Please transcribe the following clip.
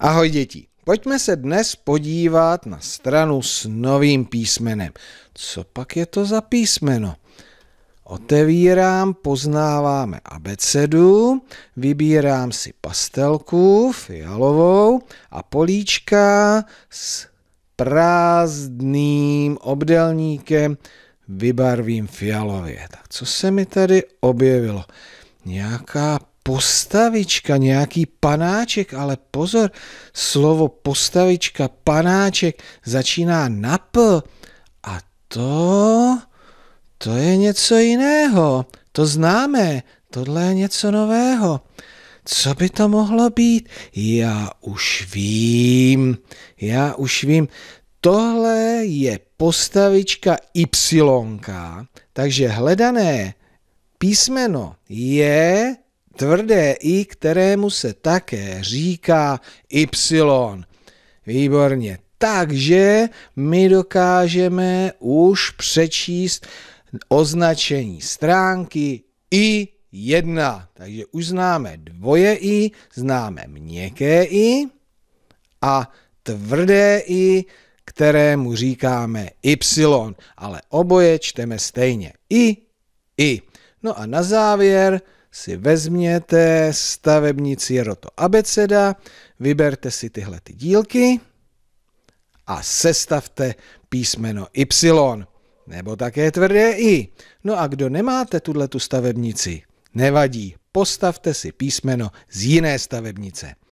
Ahoj děti, pojďme se dnes podívat na stranu s novým písmenem. Co pak je to za písmeno? Otevírám, poznáváme abecedu, vybírám si pastelku fialovou a políčka s prázdným obdelníkem vybarvím fialově. Tak co se mi tady objevilo? Nějaká postavička, nějaký panáček, ale pozor, slovo postavička, panáček začíná na P a to, to je něco jiného, to známe, tohle je něco nového. Co by to mohlo být? Já už vím, já už vím. Tohle je postavička Y, takže hledané písmeno je tvrdé i, kterému se také říká y. Výborně. Takže my dokážeme už přečíst označení stránky i jedna. Takže už známe dvoje i, známe měkké i a tvrdé i, kterému říkáme y, ale oboje čteme stejně. I, i. No a na závěr si vezměte stavebnici Jeroto Abeceda, vyberte si tyhle ty dílky a sestavte písmeno Y, nebo také tvrdé I. No a kdo nemáte tuhle tu stavebnici, nevadí, postavte si písmeno z jiné stavebnice.